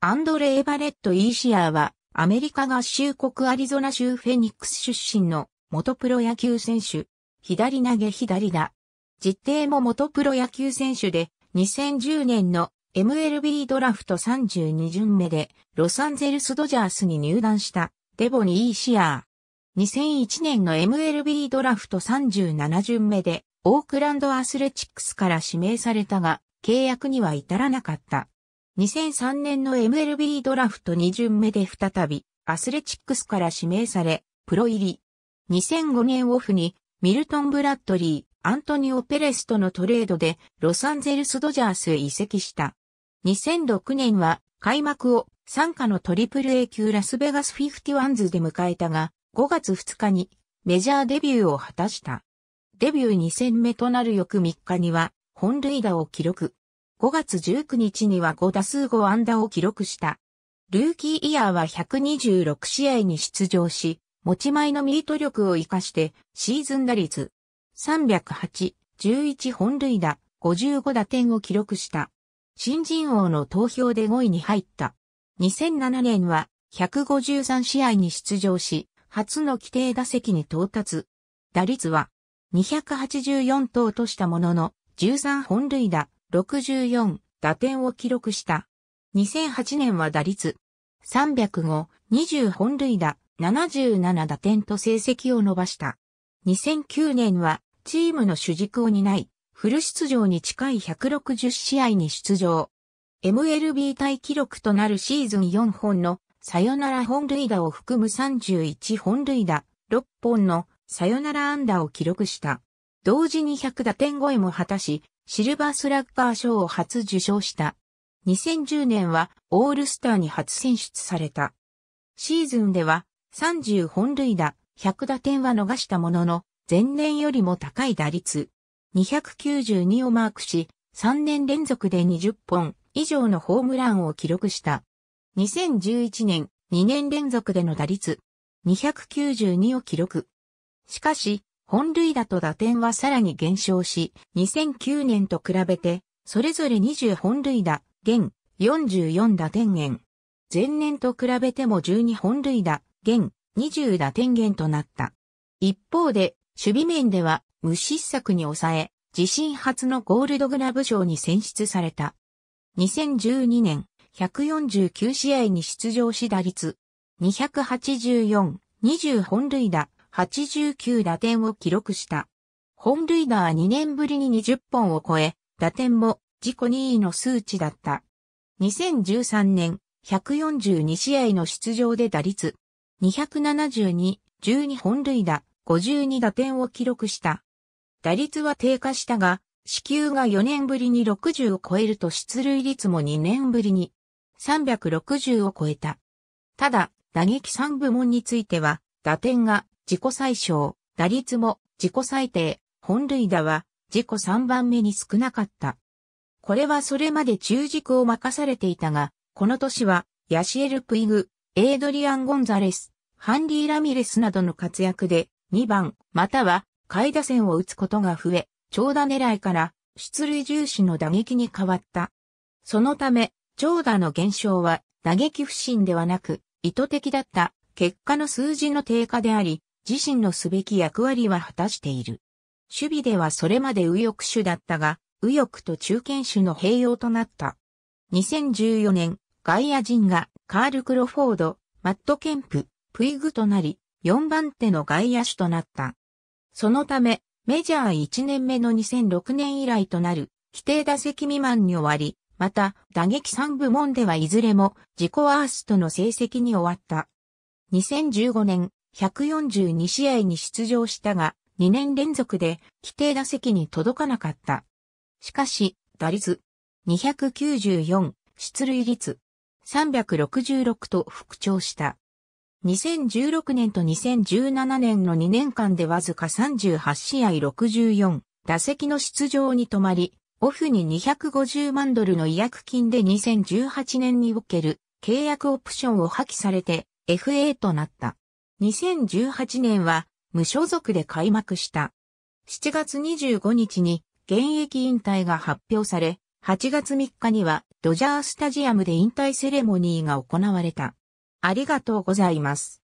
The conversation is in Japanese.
アンドレー・バレット・イーシアーは、アメリカ合衆国アリゾナ州フェニックス出身の元プロ野球選手、左投げ左打。実定も元プロ野球選手で、2010年の MLB ドラフト32巡目で、ロサンゼルスドジャースに入団した、デボニー・イーシアー。2001年の MLB ドラフト37巡目で、オークランドアスレチックスから指名されたが、契約には至らなかった。2003年の MLB ドラフト2巡目で再び、アスレチックスから指名され、プロ入り。2005年オフに、ミルトン・ブラッドリー、アントニオ・ペレスとのトレードで、ロサンゼルス・ドジャースへ移籍した。2006年は、開幕を、参加のトリプル A 級ラスベガスフィフティワンズで迎えたが、5月2日に、メジャーデビューを果たした。デビュー2戦目となる翌3日には、本塁打を記録。5月19日には5打数5安打を記録した。ルーキーイヤーは126試合に出場し、持ち前のミート力を活かしてシーズン打率308、11本塁打、55打点を記録した。新人王の投票で5位に入った。2007年は153試合に出場し、初の規定打席に到達。打率は284投としたものの13本塁打、64打点を記録した。2008年は打率305、20本塁打、77打点と成績を伸ばした。2009年はチームの主軸を担い、フル出場に近い160試合に出場。MLB 対記録となるシーズン4本のサヨナラ本塁打を含む31本塁打、6本のサヨナラ安打を記録した。同時に100打点超えも果たし、シルバースラッガー賞を初受賞した。2010年はオールスターに初選出された。シーズンでは30本塁打、100打点は逃したものの、前年よりも高い打率、292をマークし、3年連続で20本以上のホームランを記録した。2011年、2年連続での打率、292を記録。しかし、本塁打と打点はさらに減少し、2009年と比べて、それぞれ20本塁打、減、44打点減。前年と比べても12本塁打、減、20打点減となった。一方で、守備面では、無失策に抑え、自身初のゴールドグラブ賞に選出された。2012年、149試合に出場し打率、284、20本塁打、89打点を記録した。本塁打は2年ぶりに20本を超え、打点も自己2位の数値だった。2013年、142試合の出場で打率、272、12本塁打、52打点を記録した。打率は低下したが、支給が4年ぶりに60を超えると出塁率も2年ぶりに360を超えた。ただ、打撃3部門については、打点が自己最小、打率も自己最低、本塁打は自己3番目に少なかった。これはそれまで中軸を任されていたが、この年はヤシエル・プイグ、エイドリアン・ゴンザレス、ハンデー・ラミレスなどの活躍で2番または下位打線を打つことが増え、長打狙いから出塁重視の打撃に変わった。そのため、長打の減少は打撃不振ではなく意図的だった結果の数字の低下であり、自身のすべき役割は果たしている。守備ではそれまで右翼手だったが、右翼と中堅手の併用となった。2014年、外野陣がカール・クロフォード、マット・ケンプ、プイグとなり、4番手の外野手となった。そのため、メジャー1年目の2006年以来となる、規定打席未満に終わり、また、打撃3部門ではいずれも自己アーストの成績に終わった。2015年、142試合に出場したが、2年連続で規定打席に届かなかった。しかし、打率294、出塁率366と復調した。2016年と2017年の2年間でわずか38試合64打席の出場に止まり、オフに250万ドルの違約金で2018年における契約オプションを破棄されて FA となった。2018年は無所属で開幕した。7月25日に現役引退が発表され、8月3日にはドジャースタジアムで引退セレモニーが行われた。ありがとうございます。